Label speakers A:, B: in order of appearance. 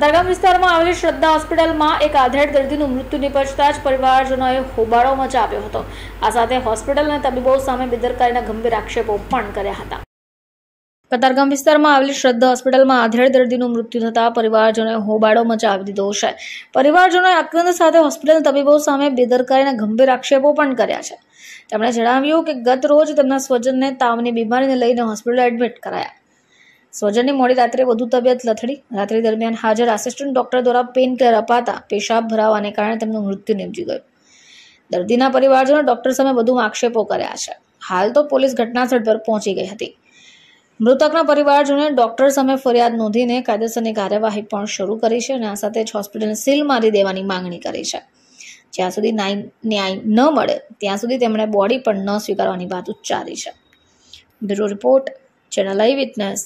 A: કતારગામ વિસ્તારમાં આવેલી શ્રદ્ધા હોસ્પિટલમાં એક આધેડ દર્દીનું મૃત્યુ નિપજતા જ પરિવારજનોએ હોબાળો મચાવ્યો હતો આ સાથે હોસ્પિટલ અને તબીબો સામે બેદરકારીના ગંભીર આક્ષેપો પણ કર્યા હતા કતારગામ વિસ્તારમાં આવેલી શ્રદ્ધા હોસ્પિટલમાં આધેડ દર્દીનું મૃત્યુ થતા પરિવારજનોએ હોબાળો મચાવી દીધો છે પરિવારજનોએ આક્રંદ સાથે હોસ્પિટલ તબીબો સામે બેદરકારીના ગંભીર આક્ષેપો પણ કર્યા છે તેમણે જણાવ્યું કે ગત રોજ તેમના સ્વજનને તાવની બીમારીને લઈને હોસ્પિટલ એડમિટ કરાયા સ્વજનને મળી રાત્રે વધુ તબિયત લથડી રાત્રિ દરમિયાન હાજર આસિસ્ટન્ટ ડોક્ટર દ્વારા પેન કિલર અપાતા પેશાબ ભરાવાને કારણે તેમનું મૃત્યુ નિપજી ગયું દર્દીના પરિવારજનો ડોક્ટર સામે વધુ આક્ષેપો કર્યા છે હાલ તો પોલીસ ઘટનાસ્થળ પર પહોંચી ગઈ હતી મૃતકના પરિવારજનોએ ડોક્ટર સામે ફરિયાદ નોંધીને કાયદેસરની કાર્યવાહી પણ શરૂ કરી છે અને આ સાથે જ હોસ્પિટલને સીલ મારી દેવાની માંગણી કરી છે જ્યાં સુધી ન્યાય ન મળે ત્યાં સુધી તેમણે બોડી પણ ન સ્વીકારવાની વાત ઉચ્ચારી છે બ્યુરો રિપોર્ટ ચેનલ આઈ વિટનેસ